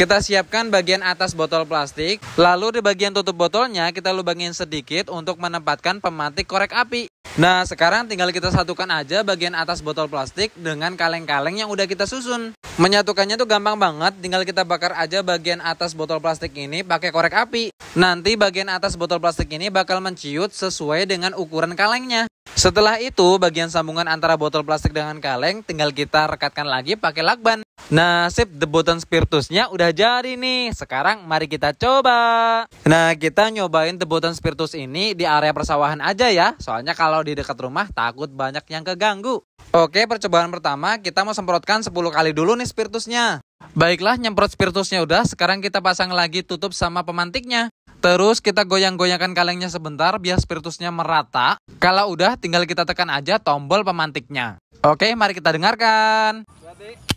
Kita siapkan bagian atas botol plastik, lalu di bagian tutup botolnya kita lubangin sedikit untuk menempatkan pematik korek api. Nah, sekarang tinggal kita satukan aja bagian atas botol plastik dengan kaleng-kaleng yang udah kita susun. Menyatukannya tuh gampang banget, tinggal kita bakar aja bagian atas botol plastik ini pakai korek api. Nanti bagian atas botol plastik ini bakal menciut sesuai dengan ukuran kalengnya. Setelah itu, bagian sambungan antara botol plastik dengan kaleng tinggal kita rekatkan lagi pakai lakban. Nasib button spiritusnya udah jadi nih. Sekarang mari kita coba. Nah, kita nyobain button spiritus ini di area persawahan aja ya. Soalnya kalau di dekat rumah takut banyak yang keganggu. Oke, percobaan pertama kita mau semprotkan 10 kali dulu nih spiritusnya. Baiklah, nyemprot spiritusnya udah, sekarang kita pasang lagi tutup sama pemantiknya. Terus kita goyang-goyangkan kalengnya sebentar biar spiritusnya merata. Kalau udah tinggal kita tekan aja tombol pemantiknya. Oke, mari kita dengarkan. Berarti.